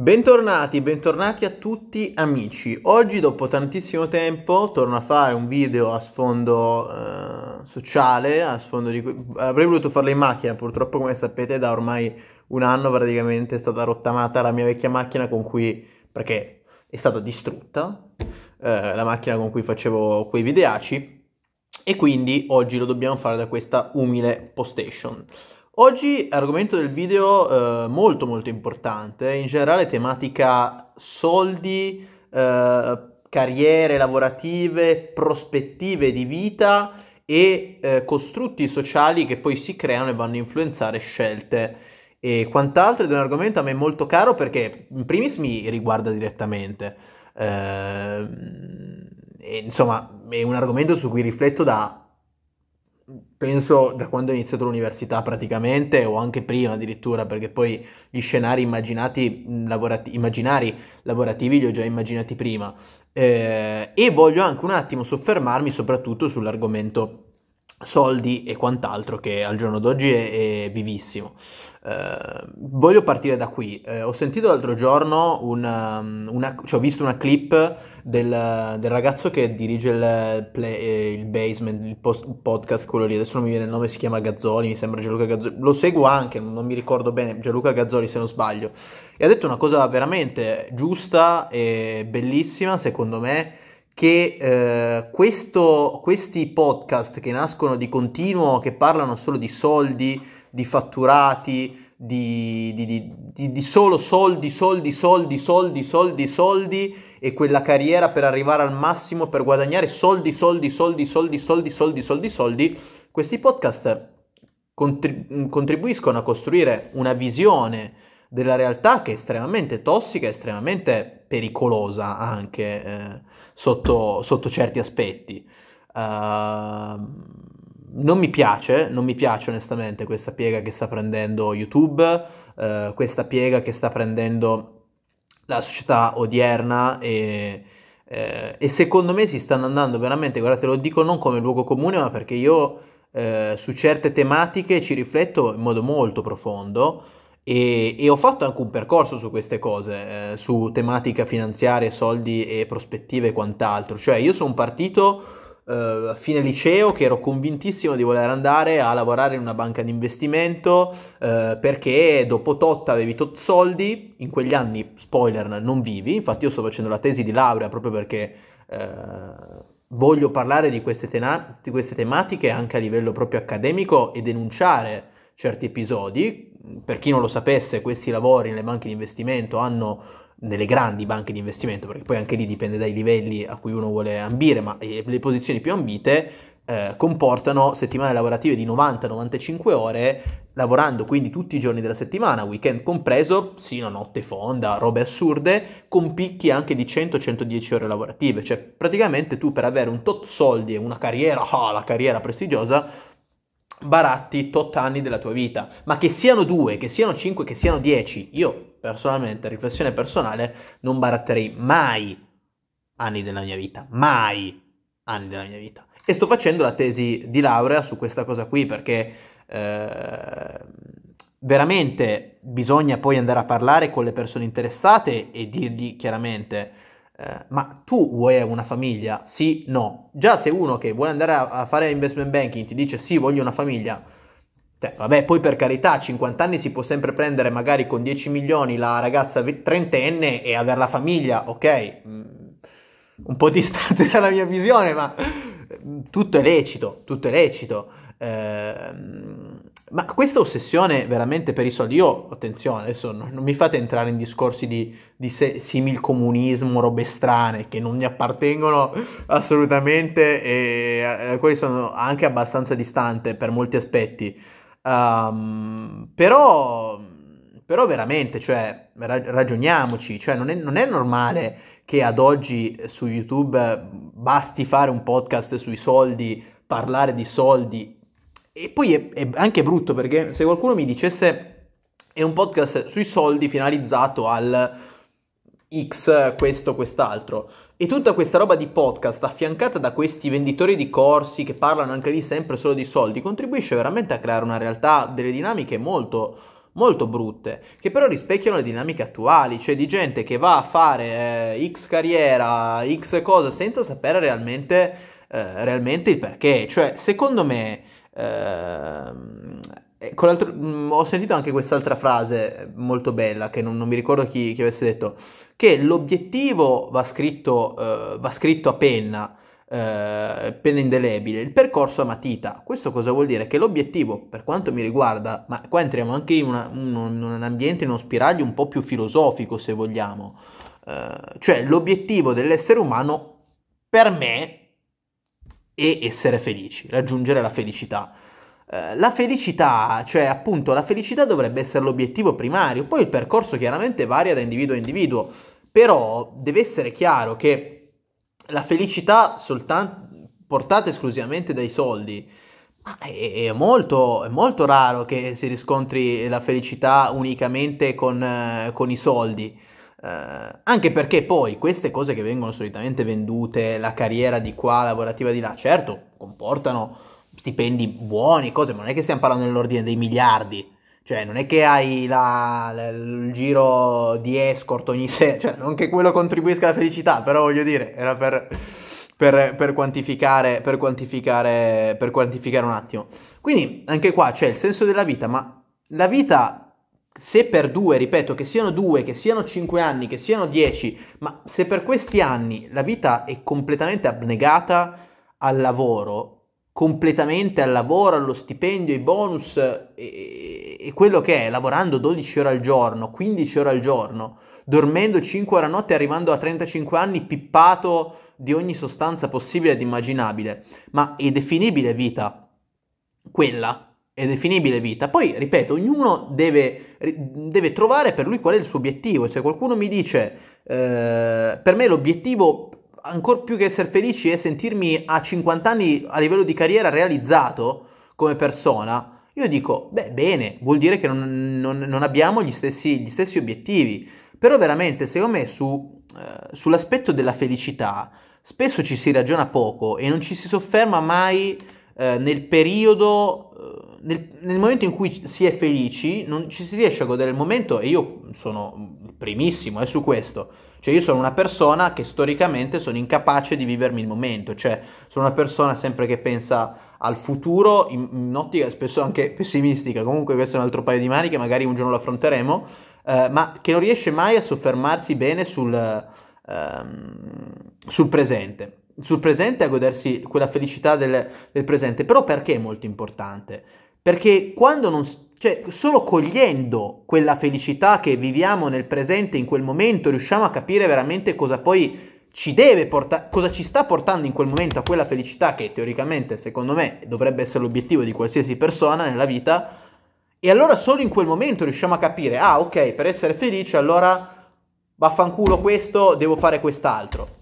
Bentornati, bentornati a tutti amici. Oggi dopo tantissimo tempo torno a fare un video a sfondo eh, sociale, a sfondo di avrei voluto farlo in macchina, purtroppo come sapete da ormai un anno praticamente è stata rottamata la mia vecchia macchina con cui perché è stata distrutta eh, la macchina con cui facevo quei videaci e quindi oggi lo dobbiamo fare da questa umile post station. Oggi argomento del video eh, molto molto importante, eh, in generale tematica soldi, eh, carriere lavorative, prospettive di vita e eh, costrutti sociali che poi si creano e vanno a influenzare scelte e quant'altro ed è un argomento a me molto caro perché in primis mi riguarda direttamente. Ehm, e, insomma, è un argomento su cui rifletto da penso da quando ho iniziato l'università praticamente o anche prima addirittura perché poi gli scenari immaginati, lavorati, immaginari lavorativi li ho già immaginati prima eh, e voglio anche un attimo soffermarmi soprattutto sull'argomento soldi e quant'altro che al giorno d'oggi è, è vivissimo. Eh, voglio partire da qui. Eh, ho sentito l'altro giorno una, um, una cioè ho visto una clip del, del ragazzo che dirige il, play, eh, il basement, il, post, il, podcast, quello lì, adesso non mi viene il nome, si chiama Gazzoli, mi sembra Gianluca Gazzoli. Lo seguo anche, non mi ricordo bene, Gianluca Gazzoli se non sbaglio. E ha detto una cosa veramente giusta e bellissima, secondo me che eh, questo, questi podcast che nascono di continuo, che parlano solo di soldi, di fatturati, di, di, di, di, solo soldi, soldi, soldi, soldi, soldi, soldi e quella carriera per arrivare al massimo, per guadagnare soldi, soldi, soldi, soldi, soldi, soldi, soldi, soldi, questi podcast contribuiscono a costruire una visione della realtà che è estremamente tossica, estremamente pericolosa anche. Eh sotto, sotto certi aspetti. Uh, non mi piace, non mi piace onestamente questa piega che sta prendendo YouTube, uh, questa piega che sta prendendo la società odierna e, eh, e secondo me si stanno andando veramente, guardate lo dico non come luogo comune ma perché io eh, su certe tematiche ci rifletto in modo molto profondo e, e, ho fatto anche un percorso su queste cose, eh, su tematica finanziaria, soldi e prospettive e quant'altro. Cioè io sono partito eh, a fine liceo che ero convintissimo di voler andare a lavorare in una banca di investimento eh, perché dopo tot avevi tot soldi, in quegli anni, spoiler, non vivi. Infatti io sto facendo la tesi di laurea proprio perché eh, voglio parlare di queste, tena- di queste tematiche anche a livello proprio accademico e denunciare certi episodi per chi non lo sapesse, questi lavori nelle banche di investimento hanno nelle grandi banche di investimento, perché poi anche lì dipende dai livelli a cui uno vuole ambire, ma eh, le posizioni più ambite eh, comportano settimane lavorative di 90-95 ore, lavorando quindi tutti i giorni della settimana, weekend compreso, sino a notte fonda, robe assurde, con picchi anche di 100-110 ore lavorative. Cioè praticamente tu per avere un tot soldi e una carriera, oh, la carriera prestigiosa, baratti tot anni della tua vita, ma che siano due, che siano cinque, che siano dieci, io personalmente, riflessione personale, non baratterei mai anni della mia vita, mai anni della mia vita. E sto facendo la tesi di laurea su questa cosa qui perché eh, veramente bisogna poi andare a parlare con le persone interessate e dirgli chiaramente eh, ma tu vuoi una famiglia? Sì, no. Già se uno che vuole andare a, a fare investment banking ti dice sì, voglio una famiglia, cioè, vabbè, poi per carità, a 50 anni si può sempre prendere magari con 10 milioni la ragazza trentenne e avere la famiglia, ok? Mm, un po' distante dalla mia visione, ma mm, tutto è lecito, tutto è lecito. Eh, ma questa ossessione veramente per i soldi, io attenzione, adesso non, non mi fate entrare in discorsi di, di se, simil comunismo, robe strane che non mi appartengono assolutamente e a eh, quali sono anche abbastanza distante per molti aspetti. Um, però, però veramente, cioè, ragioniamoci, cioè non è, non è normale che ad oggi su YouTube basti fare un podcast sui soldi, parlare di soldi e poi è, è anche brutto perché se qualcuno mi dicesse è un podcast sui soldi finalizzato al X, questo, quest'altro. E tutta questa roba di podcast affiancata da questi venditori di corsi che parlano anche lì sempre solo di soldi contribuisce veramente a creare una realtà delle dinamiche molto molto brutte che però rispecchiano le dinamiche attuali, cioè di gente che va a fare eh, X carriera, X cosa senza sapere realmente eh, realmente il perché. Cioè, secondo me eh, mh, mm, ho sentito anche quest'altra frase eh, molto bella, che non, non mi ricordo chi, chi, avesse detto, che l'obiettivo va scritto, eh, va scritto a penna, eh, penna indelebile, il percorso a matita. Questo cosa vuol dire? Che l'obiettivo, per quanto mi riguarda, ma qua entriamo anche in, una, in un ambiente, in uno spiraglio un po' più filosofico, se vogliamo, eh, cioè l'obiettivo dell'essere umano, per me, e essere felici, raggiungere la felicità. Eh, la felicità, cioè appunto la felicità dovrebbe essere l'obiettivo primario, poi il percorso chiaramente varia da individuo a individuo, però deve essere chiaro che la felicità soltanto, portata esclusivamente dai soldi è, molto, è, molto, raro che si riscontri la felicità unicamente con, eh, con i soldi eh, anche perché poi queste cose che vengono solitamente vendute, la carriera di qua, lavorativa di là, certo, comportano stipendi buoni, cose, ma non è che stiamo parlando nell'ordine dei miliardi. Cioè, non è che hai la, la, il giro di escort ogni sera, cioè, non che quello contribuisca alla felicità, però voglio dire, era per, per, per, quantificare, per, quantificare, per quantificare un attimo. Quindi, anche qua c'è il senso della vita, ma la vita se per due, ripeto, che siano due, che siano cinque anni, che siano dieci, ma se per questi anni la vita è completamente abnegata al lavoro, completamente al lavoro, allo stipendio, ai bonus e, e quello che è, lavorando 12 ore al giorno, 15 ore al giorno, dormendo 5 ore a notte, arrivando a 35 anni, pippato di ogni sostanza possibile ed immaginabile, ma è definibile vita quella è definibile vita. Poi, ripeto, ognuno deve, deve, trovare per lui qual è il suo obiettivo. Cioè, qualcuno mi dice, eh, per me l'obiettivo, ancora più che essere felici, è sentirmi a 50 anni a livello di carriera realizzato come persona. Io dico, beh, bene, vuol dire che non, non, non abbiamo gli stessi, gli stessi, obiettivi. Però veramente, secondo me, su, eh, sull'aspetto della felicità, spesso ci si ragiona poco e non ci si sofferma mai eh, nel periodo, eh, nel, nel, momento in cui si è felici, non ci si riesce a godere il momento e io sono il primissimo, è su questo. Cioè io sono una persona che storicamente sono incapace di vivermi il momento, cioè sono una persona sempre che pensa al futuro in, in ottica spesso anche pessimistica, comunque questo è un altro paio di mani che magari un giorno lo affronteremo, eh, ma che non riesce mai a soffermarsi bene sul, ehm, sul presente sul presente, a godersi quella felicità del, del presente. Però perché è molto importante? Perché quando non, cioè, solo cogliendo quella felicità che viviamo nel presente, in quel momento, riusciamo a capire veramente cosa poi ci deve portare, cosa ci sta portando in quel momento a quella felicità che teoricamente, secondo me, dovrebbe essere l'obiettivo di qualsiasi persona nella vita. E allora solo in quel momento riusciamo a capire, ah ok, per essere felice allora vaffanculo questo, devo fare quest'altro.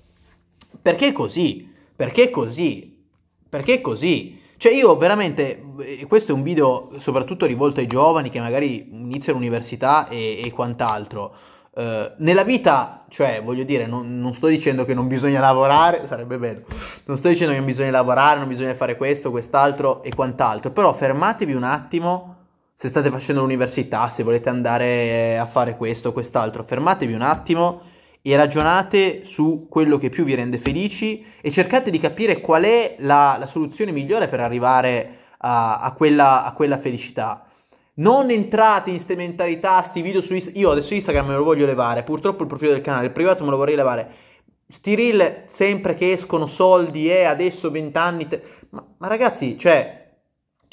Perché così? Perché così? Perché così? Cioè io veramente, eh, questo è un video soprattutto rivolto ai giovani che magari iniziano l'università e, e quant'altro. Eh, nella vita, cioè voglio dire, non, non, sto dicendo che non bisogna lavorare, sarebbe bello, non sto dicendo che non bisogna lavorare, non bisogna fare questo, quest'altro e quant'altro, però fermatevi un attimo se state facendo l'università, se volete andare a fare questo, quest'altro, fermatevi un attimo e ragionate su quello che più vi rende felici e cercate di capire qual è la, la soluzione migliore per arrivare a, a, quella, a, quella, felicità. Non entrate in ste mentalità, sti video su Instagram. Io adesso Instagram me lo voglio levare, purtroppo il profilo del canale, il privato me lo vorrei levare. Sti reel sempre che escono soldi e eh, adesso 20 anni... Te... Ma, ma ragazzi, cioè,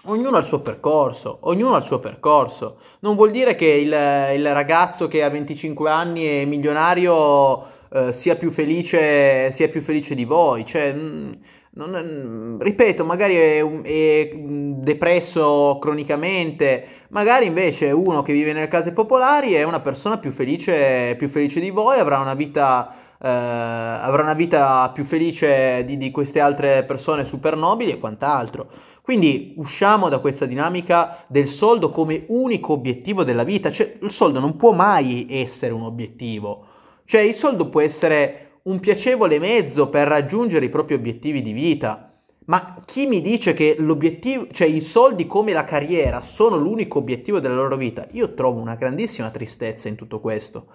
Ognuno ha il suo percorso, ognuno ha il suo percorso. Non vuol dire che il, il ragazzo che ha 25 anni e milionario eh, sia, più felice, sia, più felice, di voi. Cioè, mm, non, non, mm, ripeto, magari è, è, mm, depresso cronicamente, magari invece uno che vive nelle case popolari è una persona più felice, più felice di voi, avrà una vita eh, avrà una vita più felice di, di queste altre persone super nobili e quant'altro. Quindi usciamo da questa dinamica del soldo come unico obiettivo della vita, cioè il soldo non può mai essere un obiettivo, cioè il soldo può essere un piacevole mezzo per raggiungere i propri obiettivi di vita. Ma chi mi dice che l'obiettivo, cioè i soldi come la carriera sono l'unico obiettivo della loro vita? Io trovo una grandissima tristezza in tutto questo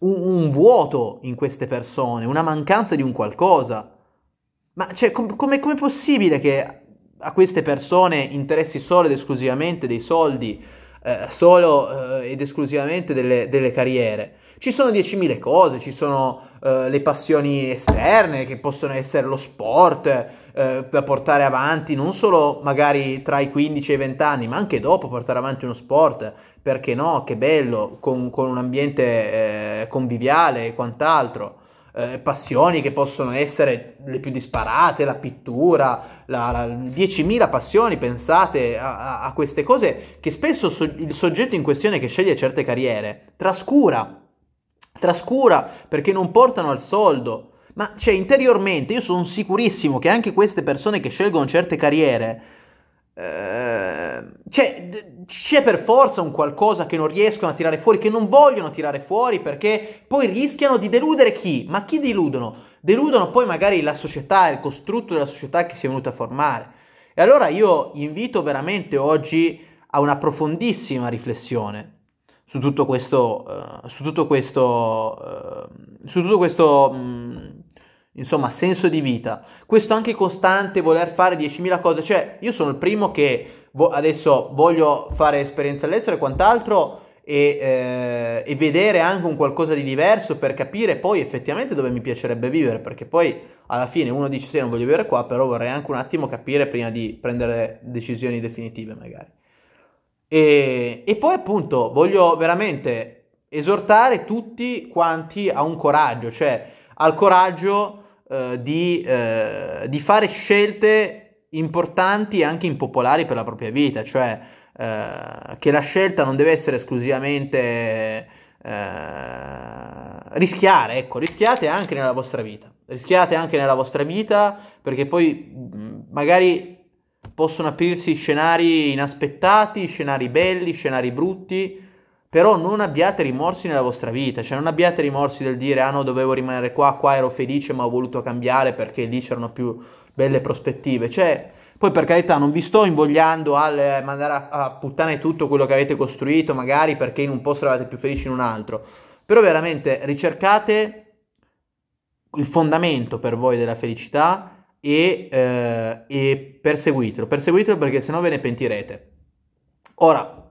un, un vuoto in queste persone, una mancanza di un qualcosa. Ma cioè, com- come è possibile che a queste persone interessi solo ed esclusivamente dei soldi, eh, solo eh, ed esclusivamente delle, delle carriere? Ci sono 10.000 cose, ci sono eh, le passioni esterne che possono essere lo sport eh, da portare avanti, non solo magari tra i 15 e i 20 anni, ma anche dopo portare avanti uno sport, perché no, che bello, con, con un ambiente eh, conviviale e quant'altro. Eh, passioni che possono essere le più disparate, la pittura, la, la 10.000 passioni, pensate a, a, a queste cose che spesso so, il soggetto in questione che sceglie certe carriere trascura trascura perché non portano al soldo. Ma cioè, interiormente io sono sicurissimo che anche queste persone che scelgono certe carriere, eh, cioè, c'è per forza un qualcosa che non riescono a tirare fuori, che non vogliono tirare fuori perché poi rischiano di deludere chi? Ma chi deludono? Deludono poi magari la società, il costrutto della società che si è venuta a formare. E allora io invito veramente oggi a una profondissima riflessione su tutto questo, uh, su tutto questo, uh, su tutto questo mh, mm, insomma, senso di vita. Questo anche costante voler fare 10.000 cose, cioè io sono il primo che vo- adesso voglio fare esperienze all'estero e quant'altro e, eh, e vedere anche un qualcosa di diverso per capire poi effettivamente dove mi piacerebbe vivere, perché poi alla fine uno dice sì non voglio vivere qua, però vorrei anche un attimo capire prima di prendere decisioni definitive magari. E, e poi appunto voglio veramente esortare tutti quanti a un coraggio, cioè al coraggio eh, di, eh, di, fare scelte importanti e anche impopolari per la propria vita, cioè eh, che la scelta non deve essere esclusivamente eh, rischiare, ecco, rischiate anche nella vostra vita, rischiate anche nella vostra vita perché poi mh, mm, magari possono aprirsi scenari inaspettati, scenari belli, scenari brutti, però non abbiate rimorsi nella vostra vita, cioè non abbiate rimorsi del dire ah no dovevo rimanere qua, qua ero felice ma ho voluto cambiare perché lì c'erano più belle prospettive, cioè poi per carità non vi sto invogliando a eh, mandare a, a puttane tutto quello che avete costruito magari perché in un posto eravate più felici in un altro, però veramente ricercate il fondamento per voi della felicità e, eh, e perseguitelo, perseguitelo perché sennò ve ne pentirete. Ora,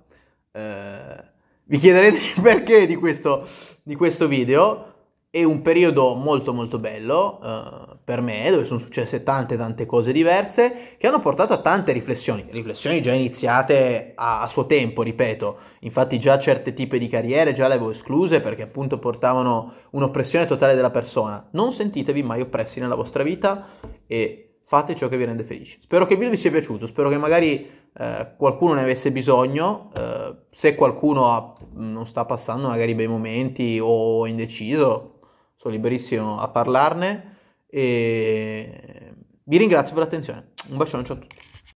eh, vi chiederete il perché di questo, di questo video, è un periodo molto molto bello uh, per me, dove sono successe tante tante cose diverse che hanno portato a tante riflessioni, riflessioni già iniziate a, a suo tempo, ripeto, infatti già certe tipi di carriere già le avevo escluse perché appunto portavano un'oppressione totale della persona. Non sentitevi mai oppressi nella vostra vita e fate ciò che vi rende felici. Spero che il video vi sia piaciuto, spero che magari eh, qualcuno ne avesse bisogno, eh, se qualcuno ha, non sta passando magari bei momenti o è indeciso, sono liberissimo a parlarne e vi ringrazio per l'attenzione. Un bacione, ciao a tutti.